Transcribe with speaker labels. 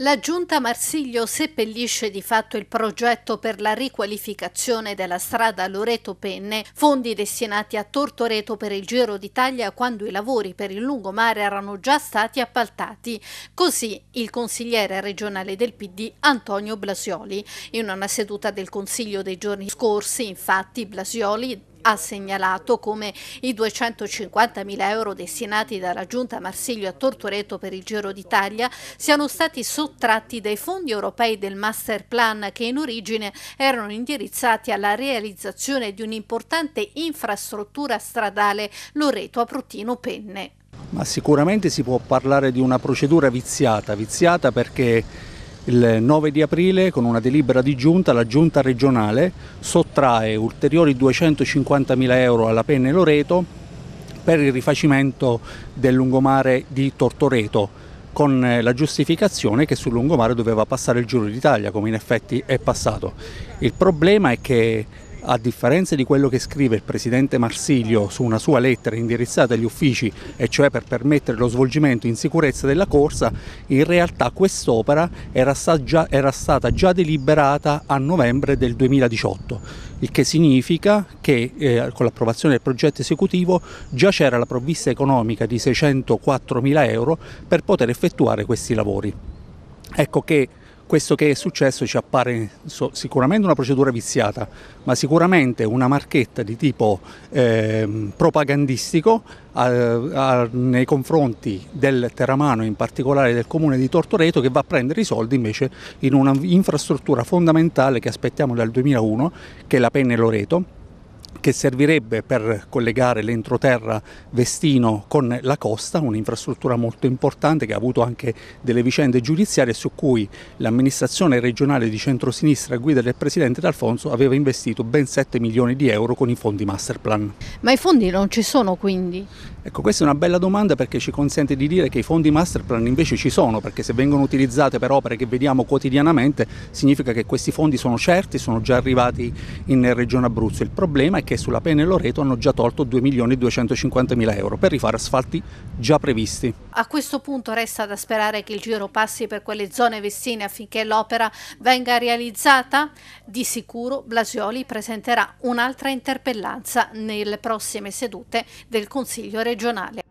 Speaker 1: La giunta Marsiglio seppellisce di fatto il progetto per la riqualificazione della strada Loreto-Penne, fondi destinati a Tortoreto per il Giro d'Italia quando i lavori per il lungomare erano già stati appaltati. Così il consigliere regionale del PD Antonio Blasioli. In una seduta del Consiglio dei giorni scorsi, infatti, Blasioli ha segnalato come i 250 mila euro destinati dalla Giunta Marsiglio a Tortoreto per il Giro d'Italia siano stati sottratti dai fondi europei del Master Plan che in origine erano indirizzati alla realizzazione di un'importante infrastruttura stradale Loreto a Penne.
Speaker 2: Ma sicuramente si può parlare di una procedura viziata, viziata perché il 9 di aprile con una delibera di giunta la giunta regionale sottrae ulteriori 250.000 euro alla Penne Loreto per il rifacimento del lungomare di Tortoreto con eh, la giustificazione che sul lungomare doveva passare il Giro d'Italia come in effetti è passato. Il problema è che a differenza di quello che scrive il presidente Marsilio su una sua lettera indirizzata agli uffici, e cioè per permettere lo svolgimento in sicurezza della corsa, in realtà quest'opera era, era stata già deliberata a novembre del 2018 il che significa che eh, con l'approvazione del progetto esecutivo già c'era la provvista economica di 604 mila euro per poter effettuare questi lavori. Ecco che questo che è successo ci appare sicuramente una procedura viziata, ma sicuramente una marchetta di tipo eh, propagandistico a, a, nei confronti del Terramano, in particolare del comune di Tortoreto, che va a prendere i soldi invece in un'infrastruttura fondamentale che aspettiamo dal 2001, che è la Penne Loreto che servirebbe per collegare l'entroterra Vestino con la costa, un'infrastruttura molto importante che ha avuto anche delle vicende giudiziarie su cui l'amministrazione regionale di centrosinistra a guida del presidente D'Alfonso aveva investito ben 7 milioni di euro con i fondi Masterplan.
Speaker 1: Ma i fondi non ci sono quindi?
Speaker 2: Ecco, questa è una bella domanda perché ci consente di dire che i fondi Masterplan invece ci sono, perché se vengono utilizzate per opere che vediamo quotidianamente significa che questi fondi sono certi, sono già arrivati in Regione Abruzzo. Il problema è che sulla Pena Pene Loreto hanno già tolto 2 milioni e 250 mila euro per rifare asfalti già previsti.
Speaker 1: A questo punto resta da sperare che il giro passi per quelle zone vessine affinché l'opera venga realizzata? Di sicuro Blasioli presenterà un'altra interpellanza nelle prossime sedute
Speaker 2: del Consiglio regionale.